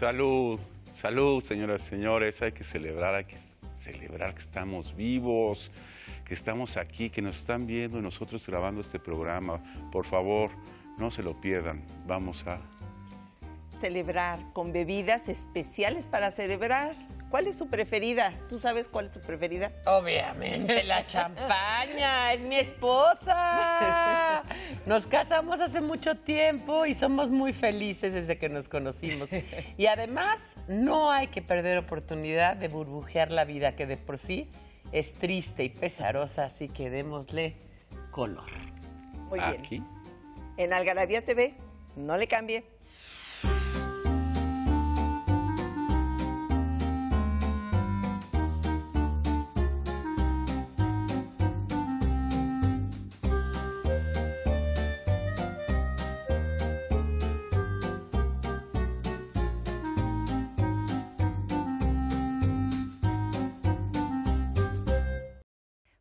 Salud, salud, señoras y señores. Hay que celebrar, hay que celebrar que estamos vivos, que estamos aquí, que nos están viendo nosotros grabando este programa. Por favor, no se lo pierdan. Vamos a celebrar con bebidas especiales para celebrar ¿Cuál es su preferida? ¿Tú sabes cuál es su preferida? Obviamente, la champaña. Es mi esposa. Nos casamos hace mucho tiempo y somos muy felices desde que nos conocimos. Y además, no hay que perder oportunidad de burbujear la vida, que de por sí es triste y pesarosa, así que démosle color. Muy bien. Aquí. En Algarabía TV, no le cambie.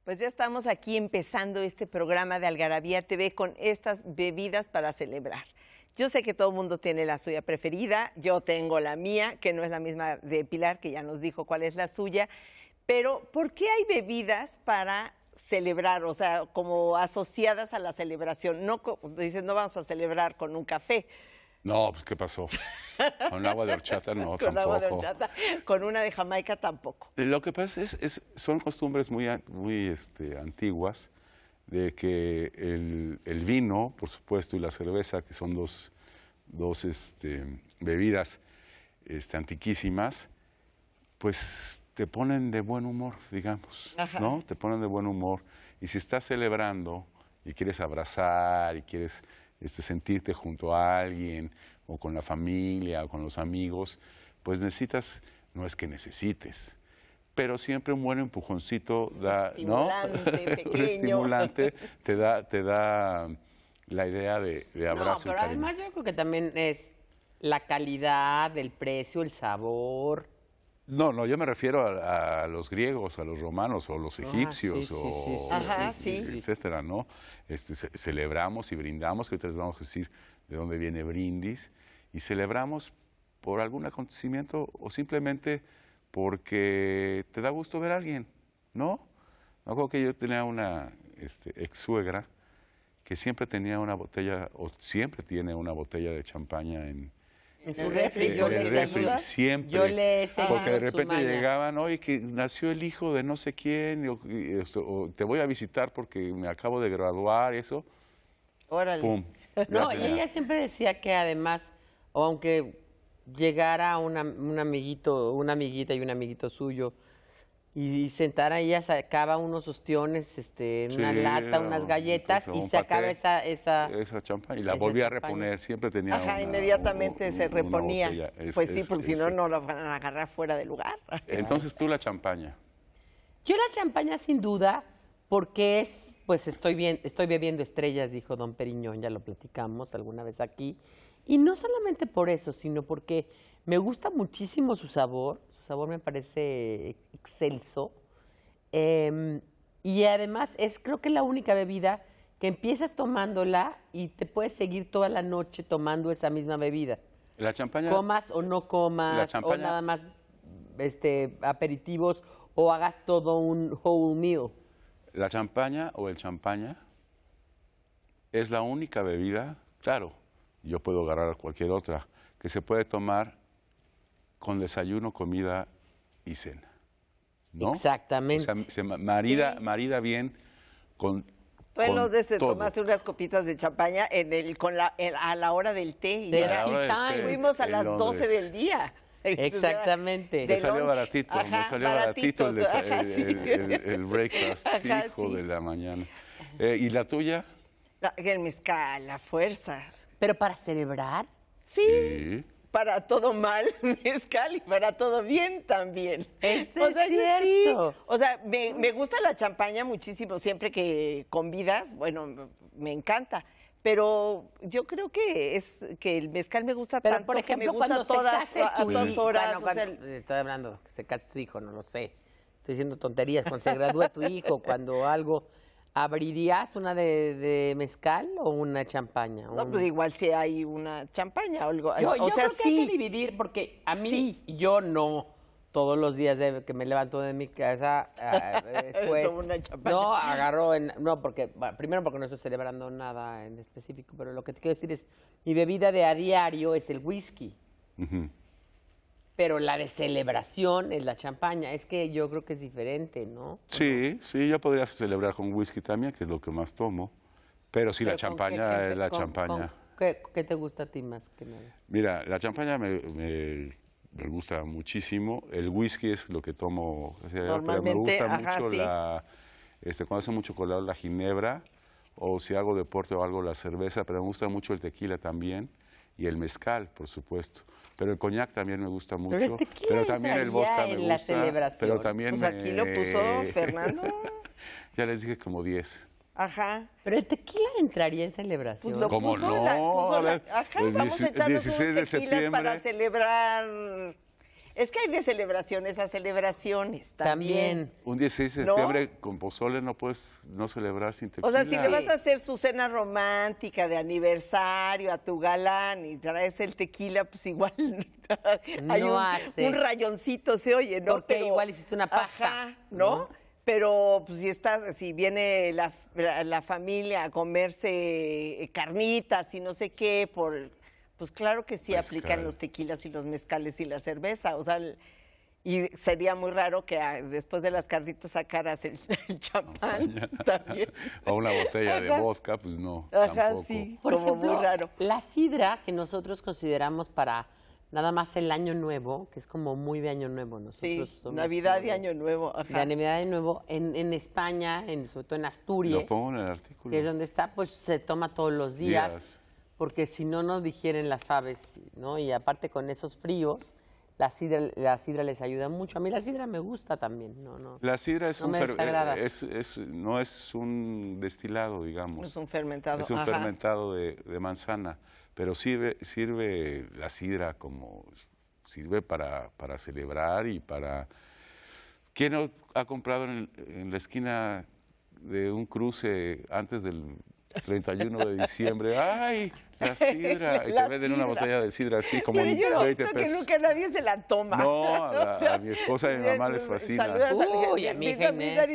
Pues ya estamos aquí empezando este programa de Algarabía TV con estas bebidas para celebrar. Yo sé que todo el mundo tiene la suya preferida, yo tengo la mía, que no es la misma de Pilar, que ya nos dijo cuál es la suya, pero ¿por qué hay bebidas para celebrar, o sea, como asociadas a la celebración? No, dicen, no vamos a celebrar con un café, no, pues, ¿qué pasó? Con agua de horchata no, con tampoco. agua de horchata, con una de Jamaica tampoco. Lo que pasa es, es son costumbres muy, muy este, antiguas de que el, vino, por supuesto, y la cerveza, que son dos, dos este, bebidas este, antiquísimas, pues te ponen de buen humor, digamos, ¿no? Te ponen de buen humor. Y si estás celebrando y quieres abrazar y quieres este, sentirte junto a alguien o con la familia o con los amigos, pues necesitas, no es que necesites, pero siempre un buen empujoncito da, estimulante, ¿no? un estimulante te da, te da la idea de, de abrazo. además yo creo que también es la calidad, el precio, el sabor, no, no, yo me refiero a, los griegos, a los romanos o los egipcios, etcétera, ¿no? Este, celebramos y brindamos, que ahorita les vamos a decir de dónde viene brindis, y celebramos por algún acontecimiento o simplemente porque te da gusto ver a alguien, ¿no? Me acuerdo que yo tenía una este, ex suegra que siempre tenía una botella, o siempre tiene una botella de champaña en, en su refri, yo, refri siempre, yo porque de repente llegaban, oye, que nació el hijo de no sé quién, o, te voy a visitar porque me acabo de graduar, eso. Órale. no, y ella siempre decía que además, aunque llegara un amiguito, una amiguita y un amiguito suyo y sentara ella sacaba unos ostiones, este, una lata, unas galletas y sacaba esa, esa esa champaña y la volvía a reponer, siempre tenía Ajá, inmediatamente se reponía. pues sí, porque si no no la van a agarrar fuera de lugar. Entonces tú la champaña. Yo la champaña sin duda porque es pues estoy bien, estoy bebiendo estrellas, dijo Don Periñón, ya lo platicamos alguna vez aquí. Y no solamente por eso, sino porque me gusta muchísimo su sabor, su sabor me parece excelso. Em, y además es creo que la única bebida que empiezas tomándola y te puedes seguir toda la noche tomando esa misma bebida. La champaña. Comas o no comas, o nada más este, aperitivos, o hagas todo un whole meal. La champaña o el champaña es la única bebida, claro, yo puedo agarrar cualquier otra, que se puede tomar con desayuno, comida y cena. ¿no? Exactamente. marida, marida bien con bueno, desde tomaste unas copitas de champaña en el, con la, a la hora del té. Y de Fuimos a las 12 del día. Exactamente. Me salió baratito, baratito, el, el, el, breakfast, hijo de la mañana. Eh, ¿Y la tuya? La, el mezcal, la fuerza. ¿Pero para celebrar? Sí. Para todo mal, mezcal, y para todo bien también. o sea, o sea, me, gusta la champaña muchísimo. Siempre que convidas, bueno, me encanta pero yo creo que es que el mezcal me gusta tanto por ejemplo, me gusta cuando todas se a, horas. o estoy hablando que se case tu hijo, no lo sé. Estoy diciendo tonterías. Cuando se gradúa tu hijo, cuando algo ¿Abrirías una de, mezcal o una champaña? No, pues igual si hay una champaña o algo. Yo, creo que sí. hay que dividir porque a mí yo no todos los días que me levanto de mi casa después ah, eh, pues, no agarro en, no porque primero porque no estoy celebrando nada en específico, pero lo que te quiero decir es mi bebida de a diario es el whisky pero la de celebración es la champaña. Es que yo creo que es diferente, ¿no? Sí, sí, yo podría celebrar con whisky también, que es lo que más tomo. Pero sí, la champaña es la champaña. ¿qué, te gusta a ti más que nada? Mira, la champaña me, me, gusta muchísimo. El whisky es lo que tomo. O me gusta mucho la... Este, cuando hace mucho colado la ginebra. O si hago deporte o algo, la cerveza. Pero me gusta mucho el tequila también y el mezcal, por supuesto. Pero el coñac también me gusta mucho. Pero, también el vodka me gusta. Pero también pues aquí lo puso Fernando. ya les dije como 10. Ajá. Pero el tequila entraría en celebración. Pues ¿Cómo no? Ajá, vamos a 16 de septiembre. para celebrar es que hay de celebraciones a celebraciones también. Un 16 de septiembre con pozole no puedes no celebrar sin tequila. O sea, si le vas a hacer su cena romántica de aniversario a tu galán y traes el tequila, pues igual hay un, rayoncito, se oye, ¿no? Porque igual hiciste una paja, ¿no? Pero pues, si estás, si viene la, la, la familia a comerse carnitas y no sé qué por pues claro que sí aplican los tequilas y los mezcales y la cerveza. O sea, y sería muy raro que ah, después de las carritas sacaras el, el champán o una botella de vodka, pues no. Ajá, sí, como muy raro. La sidra que nosotros consideramos para nada más el año nuevo, que es como muy de año nuevo nosotros. Sí, Navidad de año nuevo. La Navidad de nuevo en, España, en, sobre todo en Asturias. Lo pongo en el artículo. Que es donde está, pues se toma todos los días porque si no, no digieren las aves, ¿no? Y aparte con esos fríos, la sidra, la sidra les ayuda mucho. A mí la sidra me gusta también, ¿no? no la sidra es un eh, es, no es un destilado, digamos. Es un fermentado. Es un fermentado de, manzana, pero sirve, sirve la sidra como, sirve para, para celebrar y para... ¿Quién no ha comprado en la esquina de un cruce antes del 31 de diciembre. ¡Ay! La sidra, la y te venden una botella de sidra así como Pero yo que nunca nadie se la toma. No, a, a mi esposa y a mi mamá les fascina. Uy, a, mi y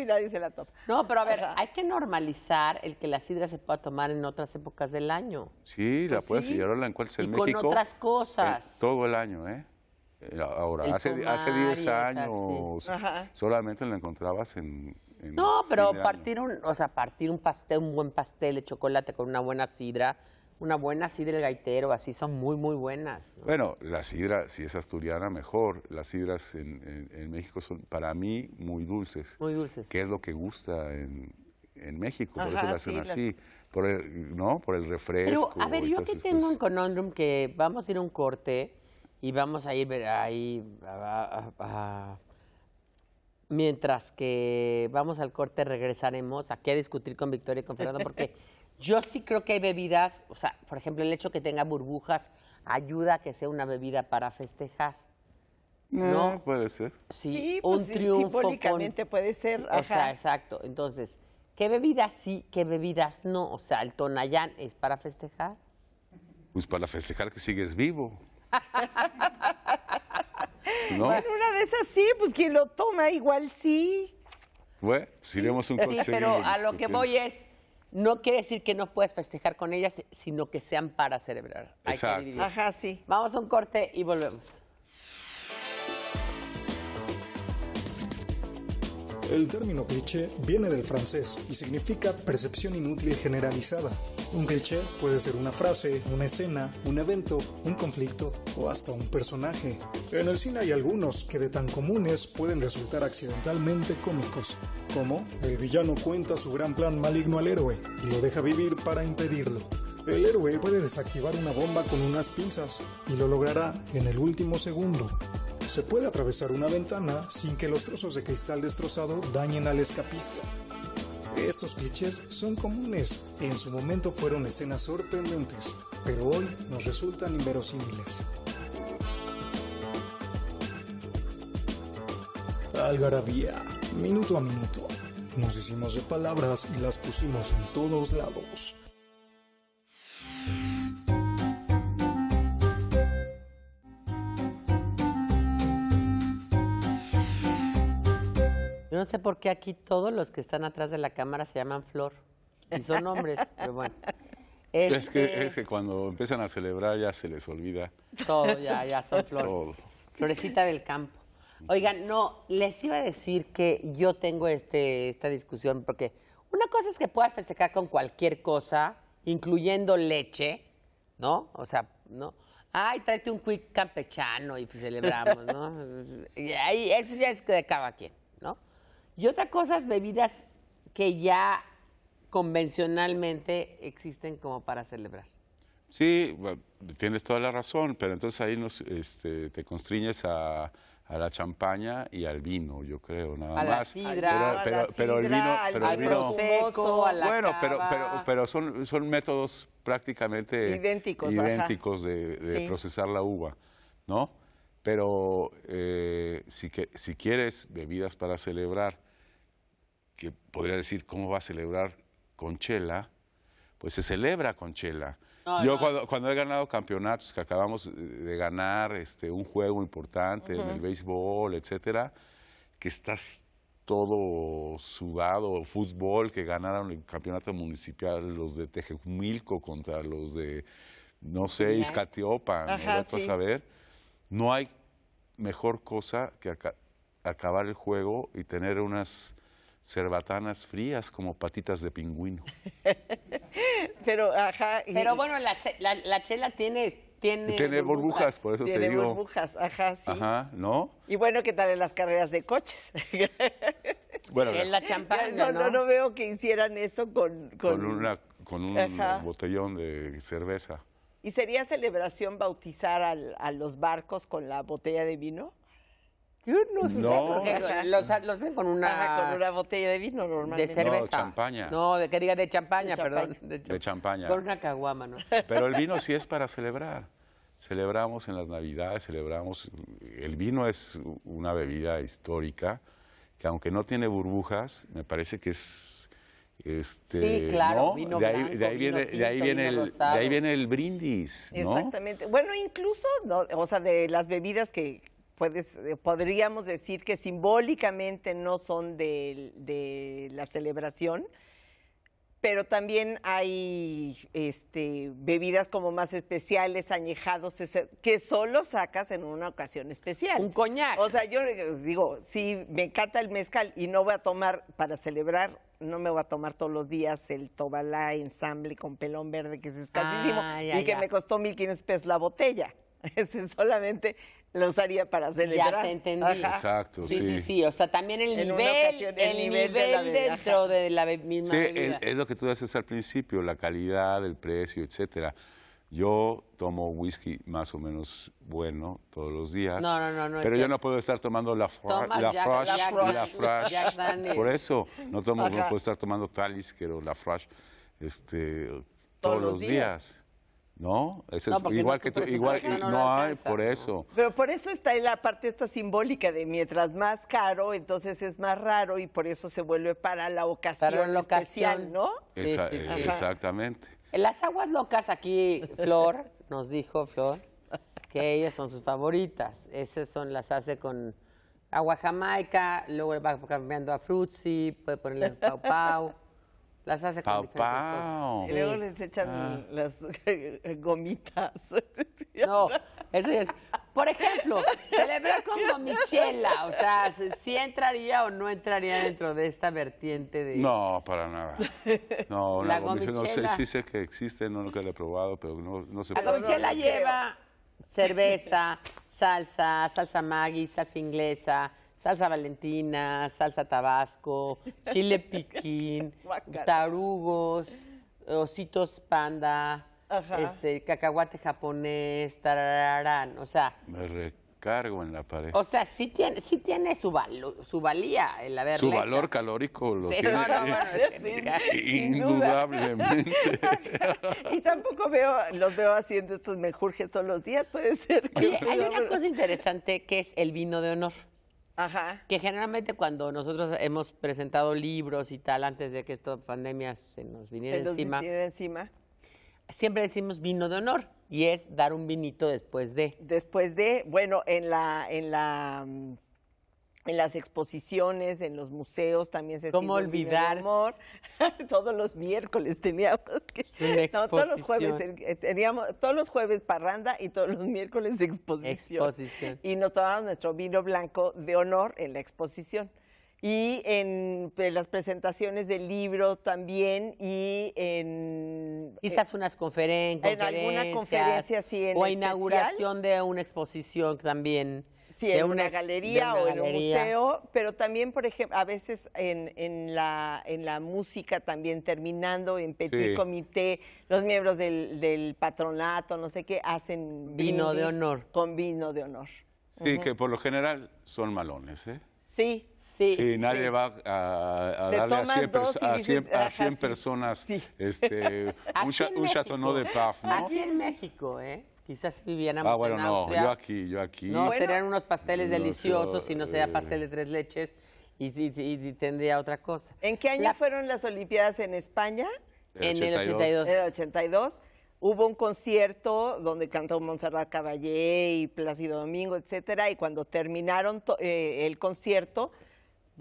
nadie se la toma. No, pero a ver, hay que normalizar el que la sidra se pueda tomar en otras épocas del año. Sí, la pues puedes sí. en encuesta en y México. con otras cosas. todo el año, ¿eh? eh ahora, hace, hace 10 años solamente la encontrabas en... en no, pero partir un, o sea, partir un pastel, un buen pastel de chocolate con una buena sidra, una buena sidra el gaitero, así son muy, muy buenas. Bueno, la sidra, si es asturiana, mejor. Las sidras en, México son, para mí, muy dulces. Muy dulces. Que es lo que gusta en, México, por eso la hacen así. Por ¿No? Por el refresco. Pero, a ver, yo que tengo un conundrum que vamos a ir a un corte y vamos a ir ahí Mientras que vamos al corte, regresaremos aquí a discutir con Victoria y con Fernando, porque Yo sí creo que hay bebidas, o sea, por ejemplo, el hecho que tenga burbujas ayuda a que sea una bebida para festejar. No, puede ser. Sí, pues un Simbólicamente puede ser. O sea, exacto. Entonces, ¿qué bebidas sí, qué bebidas no? O sea, el Tonayán es para festejar. Pues para festejar que sigues vivo. ¿No? Bueno, una de esas sí, pues quien lo toma igual sí. Bueno, si pues un coche. pero a lo que voy es, no quiere decir que no puedas festejar con ellas, sino que sean para celebrar. Ajá, sí. Vamos a un corte y volvemos. El término cliché viene del francés y significa percepción inútil generalizada un cliché puede ser una frase, una escena, un evento, un conflicto o hasta un personaje. En el cine hay algunos que de tan comunes pueden resultar accidentalmente cómicos, como el villano cuenta su gran plan maligno al héroe y lo deja vivir para impedirlo. El héroe puede desactivar una bomba con unas pinzas y lo logrará en el último segundo. Se puede atravesar una ventana sin que los trozos de cristal destrozado dañen al escapista. Estos clichés son comunes en su momento fueron escenas sorprendentes, pero hoy nos resultan inverosímiles. Algarabía, minuto a minuto. Nos hicimos de palabras y las pusimos en todos lados. sé por qué aquí todos los que están atrás de la cámara se llaman Flor. Y son hombres, pero bueno. Es, que, este es que cuando empiezan a celebrar ya se les olvida. Todo, ya, ya son Flor. Florecita del campo. Oigan, no, les iba a decir que yo tengo este, esta discusión porque una cosa es que puedas festejar con cualquier cosa, incluyendo leche, ¿no? O sea, ¿no? Ay, tráete un quick campechano y pues celebramos, ¿no? Y ahí, eso ya es que de cada quien, ¿no? Y otra cosa es bebidas que ya convencionalmente existen como para celebrar. Sí, tienes toda la razón, pero entonces ahí nos, este, te constriñes a, la champaña y al vino, yo creo, nada más. pero, el vino, al el a la bueno, pero, pero, pero son, son métodos prácticamente idénticos, idénticos de, procesar la uva, ¿no? Pero eh, si, que, si quieres bebidas para celebrar que podría decir cómo va a celebrar Conchela, pues se celebra Conchela. Ah, Yo Cuando, he ganado campeonatos, que acabamos de ganar este, un juego importante en el béisbol, etcétera, que estás todo sudado, fútbol, que ganaron el campeonato municipal los de Tejumilco contra los de, no sé, ¿eh? Iscatiopan, ¿no? a saber. No hay mejor cosa que acabar el juego y tener unas cerbatanas frías como patitas de pingüino. Pero, ajá. Pero bueno, la, chela tiene tiene, burbujas, por eso te digo. Tiene burbujas, ajá, Ajá, ¿no? Y bueno, ¿qué tal en las carreras de coches? en la champaña, no, ¿no? veo que hicieran eso con... Con, una, con un botellón de cerveza. ¿Y sería celebración bautizar al, a los barcos con la botella de vino? No, sé, porque los, hacen con una, con una botella de vino normalmente. De cerveza. No, champaña. No, de, que diga de champaña, perdón. De, champaña. Con una caguama, ¿no? Pero el vino sí es para celebrar. Celebramos en las Navidades, celebramos. El vino es una bebida histórica que, aunque no tiene burbujas, me parece que es. Este, sí, claro, de ahí, viene, el, de ahí viene el brindis, ¿no? Exactamente. Bueno, incluso, o sea, de las bebidas que, eh, podríamos decir que simbólicamente no son de, la celebración, pero también hay este, bebidas como más especiales, añejados, que solo sacas en una ocasión especial. Un coñac. O sea, yo digo, sí, me encanta el mezcal y no voy a tomar para celebrar, no me voy a tomar todos los días el tobalá ensamble con pelón verde que es escasísimo ah, y que me costó 1.500 pesos la botella. Es solamente lo usaría para celebrar. Ya te entendí. Exacto, sí, sí. Sí, o sea, también el nivel, el, nivel, dentro de la misma bebida. Es, es, lo que tú haces al principio, la calidad, el precio, etcétera. Yo tomo whisky más o menos bueno todos los días. No, no, no. no pero yo no puedo estar tomando la, la Frash. la Frash. Por eso no, tomo, no puedo estar tomando Talisker o la Frash este, todos, los días. No, es igual que tú, igual no, hay por eso. Pero por eso está en la parte esta simbólica de mientras más caro, entonces es más raro y por eso se vuelve para la ocasión, para ¿no? Eh, exactamente. las aguas locas aquí Flor nos dijo Flor que ellas son sus favoritas. Esas son las hace con agua jamaica, luego va cambiando a frutzi, puede ponerle pau pau. Las hace con Papá. Y luego les echan ah. las gomitas. No, eso es. Por ejemplo, celebrar con gomichela, o sea, si entraría o no entraría dentro de esta vertiente de... No, para nada. No, la gomichela, no sé, si sé que existe, no que le he probado, pero no, no se La comichela lleva cerveza, salsa, salsa maggi, salsa inglesa, salsa valentina, salsa tabasco, chile piquín, tarugos, ositos panda, este cacahuate japonés, tararán, o sea. Me recargo en la pared. O sea, sí tiene, sí tiene su, su valía el haber. Su valor calórico lo indudablemente. y tampoco veo, los veo haciendo estos menjurjes todos los días, puede ser. hay una cosa interesante que es el vino de honor. Ajá. Que generalmente cuando nosotros hemos presentado libros y tal, antes de que esta pandemia se nos viniera se encima, encima, siempre decimos vino de honor y es dar un vinito después de. Después de, bueno, en la, en la mm, en las exposiciones, en los museos también se ¿Cómo olvidar? Amor. todos los miércoles teníamos que no, todos los jueves eh, teníamos todos los jueves parranda y todos los miércoles exposición. exposición. Y nos tomábamos nuestro vino blanco de honor en la exposición. Y en pues, las presentaciones del libro también y en... Quizás eh, unas conferencias. En alguna conferencia, sí. En o inauguración de una exposición también sí, en una, galería o en un museo, pero también, por ejemplo, a veces en, en, la, en la música también terminando en petit comité, los miembros del, del, patronato, no sé qué, hacen vino de honor. Con vino de honor. Sí, que por lo general son malones, ¿eh? Sí, Sí, sí, nadie va a, darle a 100, personas este, un, de paf, ¿no? Aquí en México, ¿eh? Quizás si ah, bueno, No, yo aquí, yo aquí. No, serían unos pasteles deliciosos si no sea eh. pastel de tres leches y, tendría otra cosa. ¿En qué año fueron las Olimpiadas en España? en el 82. En el 82. Hubo un concierto donde cantó Montserrat Caballé y Plácido Domingo, etcétera, y cuando terminaron eh, el concierto,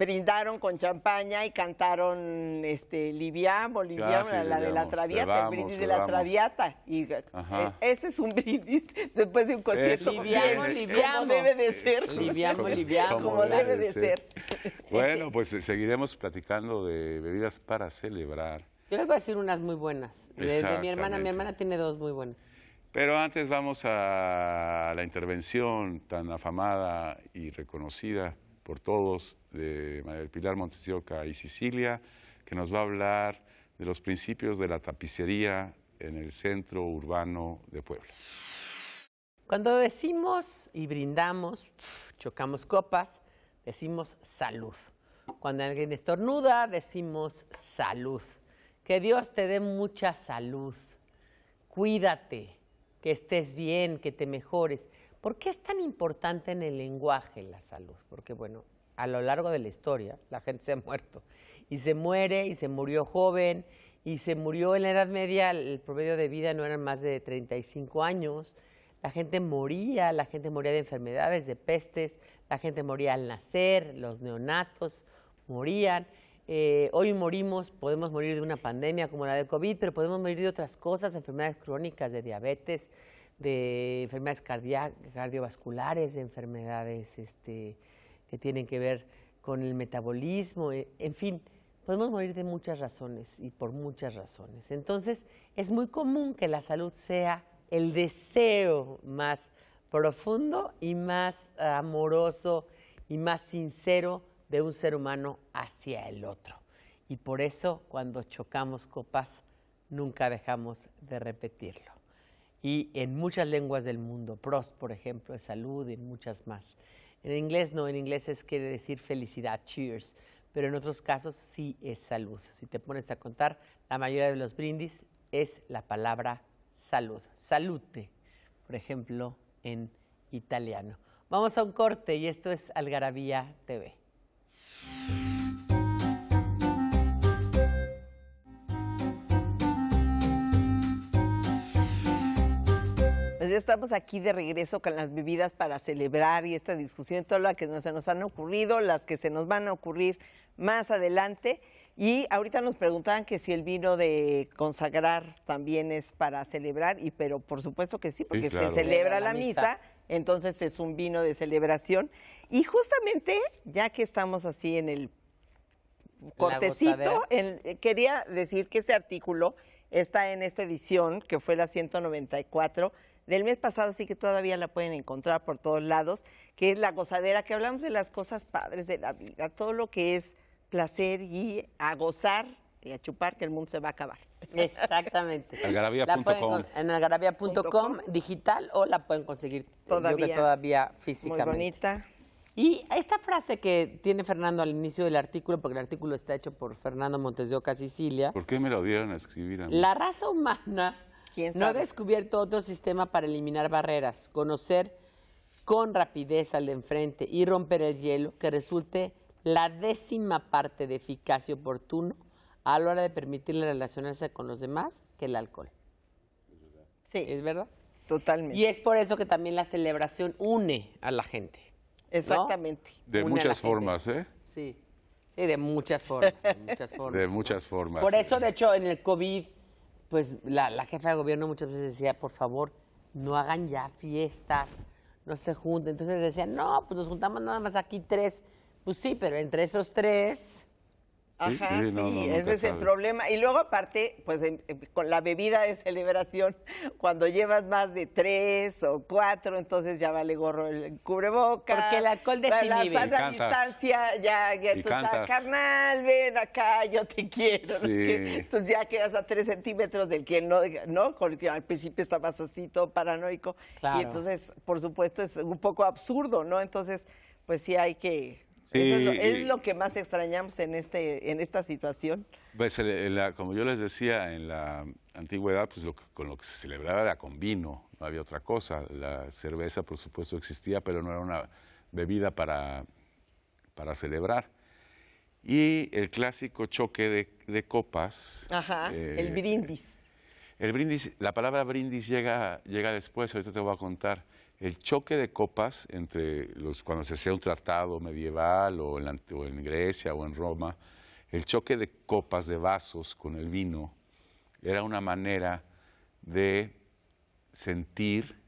brindaron con champaña y cantaron este Liviamo, Liviamo, ah, la, de la Traviata, el brindis de la Traviata. Eh, eh, ese es un brindis después de un concierto. Liviamo, debe de ser. Liviamo, Liviamo. Como debe de ser. Bueno, pues eh, seguiremos platicando de bebidas para celebrar. Yo les voy a decir unas muy buenas. De, mi hermana, mi hermana tiene dos muy buenas. Pero antes vamos a la intervención tan afamada y reconocida por todos de María Pilar Montesioca y Sicilia, que nos va a hablar de los principios de la tapicería en el centro urbano de Puebla. Cuando decimos y brindamos, chocamos copas, decimos salud. Cuando alguien estornuda, decimos salud. Que Dios te dé mucha salud. Cuídate, que estés bien, que te mejores. ¿Por qué es tan importante en el lenguaje la salud? Porque, bueno, a lo largo de la historia la gente se ha muerto y se muere y se murió joven y se murió en la Edad Media, el promedio de vida no era más de 35 años, la gente moría, la gente moría de enfermedades, de pestes, la gente moría al nacer, los neonatos morían. Eh, hoy morimos, podemos morir de una pandemia como la de COVID, pero podemos morir de otras cosas, enfermedades crónicas, de diabetes, de enfermedades cardiovasculares, de enfermedades este, que tienen que ver con el metabolismo, eh, en fin, podemos morir de muchas razones y por muchas razones. Entonces, es muy común que la salud sea el deseo más profundo y más amoroso y más sincero de un ser humano hacia el otro. Y por eso, cuando chocamos copas, nunca dejamos de repetirlo y en muchas lenguas del mundo. pros, por ejemplo, es salud y en muchas más. En inglés no, en inglés es quiere decir felicidad, cheers, pero en otros casos sí es salud. Si te pones a contar, la mayoría de los brindis es la palabra salud, salute, por ejemplo, en italiano. Vamos a un corte y esto es Algarabía TV. ya estamos aquí de regreso con las bebidas para celebrar y esta discusión, todas las que se nos han ocurrido, las que se nos van a ocurrir más adelante. Y ahorita nos preguntaban que si el vino de consagrar también es para celebrar, y pero por supuesto que sí, porque se celebra la, misa, entonces es un vino de celebración. Y justamente, ya que estamos así en el cortecito, eh, quería decir que ese artículo está en esta edición, que fue la 194 del mes pasado, así que todavía la pueden encontrar por todos lados, que es La Gozadera, que hablamos de las cosas padres de la vida, todo lo que es placer y a gozar y a chupar que el mundo se va a acabar. Exactamente. En algarabia.com digital o la pueden conseguir todavía, físicamente. Muy bonita. Y esta frase que tiene Fernando al inicio del artículo, porque el artículo está hecho por Fernando Montes de Oca, Sicilia. ¿Por qué me lo dieron a escribir a mí? La raza humana no ha descubierto otro sistema para eliminar barreras, conocer con rapidez al de enfrente y romper el hielo que resulte la décima parte de eficacia y oportuno a la hora de permitirle relacionarse con los demás que el alcohol. Sí. ¿Es verdad? Totalmente. Y es por eso que también la celebración une a la gente. Exactamente. De muchas formas, ¿eh? Sí. Sí, de muchas formas. De muchas formas. Por eso, de hecho, en el COVID pues la, la, jefa de gobierno muchas veces decía, por favor, no hagan ya fiestas, no se junten. Entonces decían, no, pues nos juntamos nada más aquí tres. Pues sí, pero entre esos tres Ajá, sí, ese es el problema. Y luego aparte, pues em, em, con la bebida de celebración, cuando llevas más de tres o cuatro, entonces ya vale gorro el cubreboca. Porque el alcohol desinhibe. La, la distancia, ya, carnal, ven acá, yo te quiero. Entonces pues, ya quedas a tres centímetros del que no, ¿no? Porque al principio estaba así paranoico. Y entonces, por supuesto, es un poco absurdo, ¿no? Entonces, pues sí hay que es, lo, que más extrañamos en, este, en esta situación. Pues, como yo les decía, en la antigüedad, pues con lo que se celebraba era con vino, no había otra cosa. La cerveza, por supuesto, existía, pero no era una bebida para, para celebrar. Y el clásico choque de, copas. Ajá, el eh, brindis. El brindis, la palabra brindis llega, llega después, ahorita te voy a contar el choque de copas entre los, cuando se hacía un tratado medieval o en, o en, Grecia o en Roma, el choque de copas, de vasos con el vino, era una manera de sentir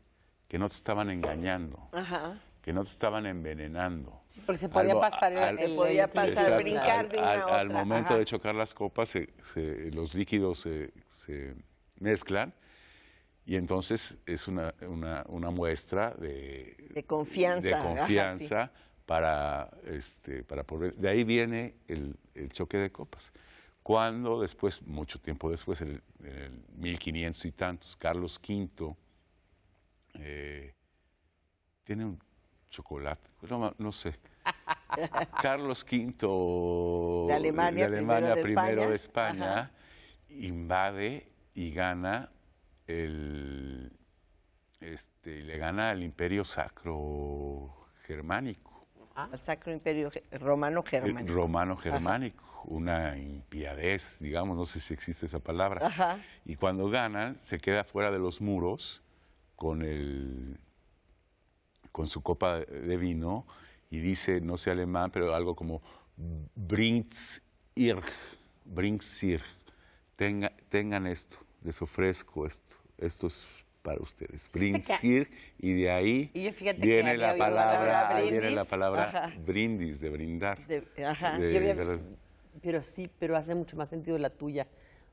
que no te estaban engañando, que no te estaban envenenando. porque se podía pasar, al, brincar al, momento de chocar las copas, los líquidos se mezclan y entonces es una, una, muestra de, confianza, de confianza para, este, para poder... De ahí viene el, el, choque de copas. Cuando después, mucho tiempo después, en el, 1500 y tantos, Carlos V eh, tiene un chocolate, no, sé. Carlos V de Alemania, primero de España invade y gana este, le gana al imperio sacro germánico. Ah. al Sacro Imperio Romano eh, Germánico. Romano Germánico, una impiadez, digamos, no sé si existe esa palabra. Y cuando ganan, se queda fuera de los muros con, el, con su copa de vino y dice, no sé alemán, pero algo como Brinks irg, Tenga, tengan esto, les ofrezco esto esto es para ustedes. Brindis y de ahí viene, la palabra, la palabra brindis, de brindar. Pero sí, pero hace mucho más sentido la tuya.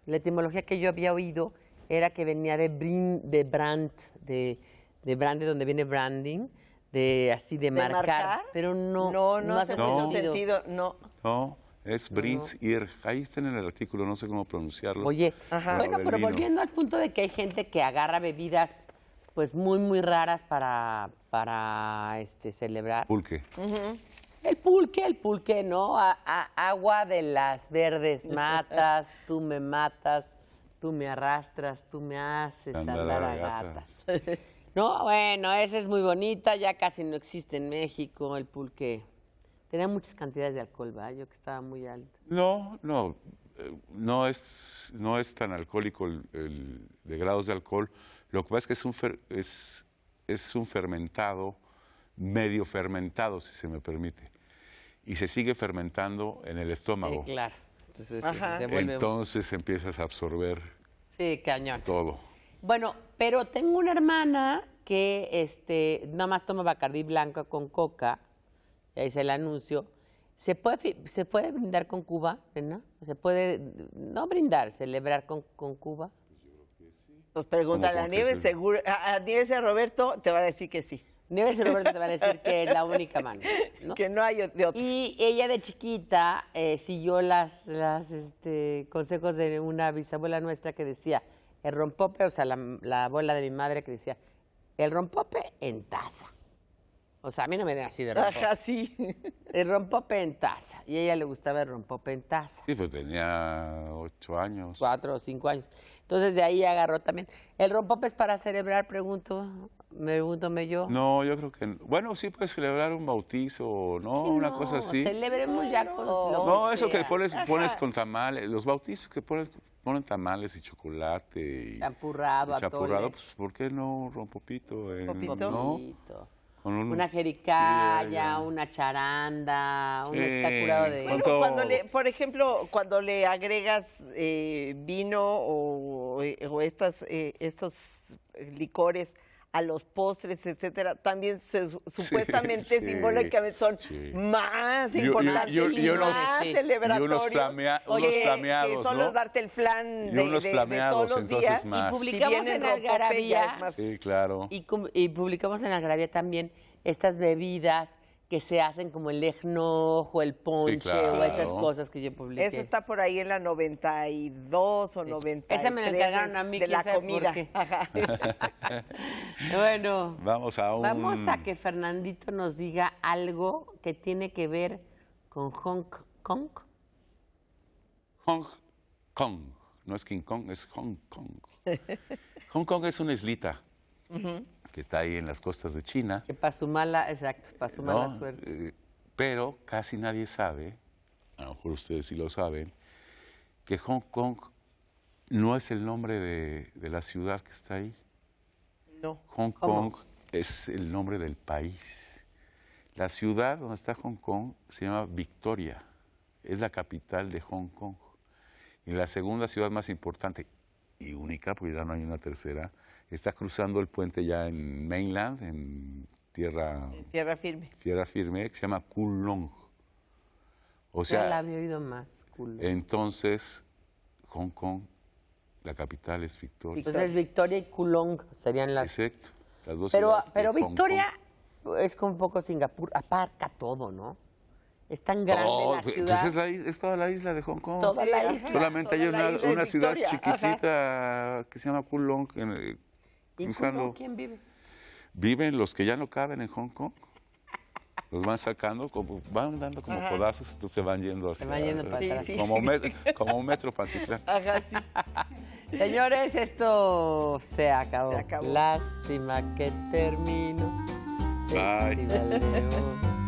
La etimología que yo había oído era que venía de, brind, de brand, de, brand, donde viene branding, de así de, marcar, pero no, no, no, hace mucho sentido, no. No. Es Brins Ir. Ahí está en el artículo, no sé cómo pronunciarlo. Oye, Ajá. bueno, pero volviendo al punto de que hay gente que agarra bebidas pues muy, muy raras para, para este, celebrar. Pulque. El pulque, el pulque, ¿no? agua de las verdes matas, tú me matas, tú me arrastras, tú me haces andar, a gatas. no, bueno, esa es muy bonita, ya casi no existe en México el pulque. Tenía muchas cantidades de alcohol, ¿verdad? Yo que estaba muy alto. No, no, eh, no es, no es tan alcohólico el, de grados de alcohol. Lo que pasa es que es un, es, un fermentado, medio fermentado, si se me permite. Y se sigue fermentando en el estómago. claro. Entonces, Entonces empiezas a absorber sí, cañón. todo. Bueno, pero tengo una hermana que este, nada más toma bacardí blanca con coca Dice el anuncio, se puede, se puede brindar con Cuba, Se puede, no brindar, celebrar con, Cuba. Nos pregunta la Nieves, seguro, a, Nieves y a Roberto te va a decir que sí. Nieves y Roberto te va a decir que es la única mano. Que no hay de Y ella de chiquita eh, siguió las, las este, consejos de una bisabuela nuestra que decía, el rompope, o sea, la, la abuela de mi madre que decía, el rompope en taza. O sea, a mí no me den así de ah, rompo. Ajá, sí. El rompope Y a ella le gustaba el rompope Sí, pues tenía ocho años. Cuatro o cinco años. Entonces de ahí agarró también. ¿El rompope es para celebrar, pregunto? Me yo. No, yo creo que Bueno, sí pues celebrar un bautizo, ¿no? Una cosa así. Celebremos ya con no, No, eso que pones, pones con tamales, los bautizos que pones, ponen tamales y chocolate y... Champurrado, y Champurrado, pues ¿por qué no rompopito? en una jericaya, una charanda, un de... cuando le, por ejemplo, cuando le agregas eh, vino o, o eh, estas, eh, estos licores a los postres, etcétera, también supuestamente simbólicamente son más importantes y unos, más celebratorios. Y unos, flameados, solo ¿no? darte el flan y unos flameados, todos los días. Más. Y publicamos en Algarabía. Sí, claro. Y, y publicamos en Algarabía también estas bebidas que se hacen como el ejnojo, el ponche o esas cosas que yo publiqué. Eso está por ahí en la 92 o 93. Esa me la encargaron a mí. De la comida. bueno. Vamos a Vamos a que Fernandito nos diga algo que tiene que ver con Hong Kong. Hong Kong. No es King Kong, es Hong Kong. Hong Kong es una islita que está ahí en las costas de China. Que para mala, exacto, mala suerte. Eh, pero casi nadie sabe, a lo mejor ustedes sí lo saben, que Hong Kong no es el nombre de, la ciudad que está ahí. No. Hong Kong es el nombre del país. La ciudad donde está Hong Kong se llama Victoria, es la capital de Hong Kong. Y la segunda ciudad más importante y única, porque ya no hay una tercera, Está cruzando el puente ya en mainland, en tierra... tierra firme. Tierra firme, que se llama Kulong. O sea... la había oído más, Kulong. Entonces, Hong Kong, la capital es Victoria. Entonces Victoria y Kulong serían las... Exacto, las dos Pero, pero Victoria es como un poco Singapur, aparta todo, ¿no? Es tan grande la pues, ciudad. es, toda la isla de Hong Kong. Toda la isla. Solamente hay una, una ciudad chiquitita que se llama Kulong, ¿Y quién vive? Viven los que ya no caben en Hong Kong. Los van sacando, como, van dando como podazos, entonces se van yendo así Se van yendo para atrás. Como, como un metro para Ajá, Señores, esto se acabó. Lástima que termino. Bye.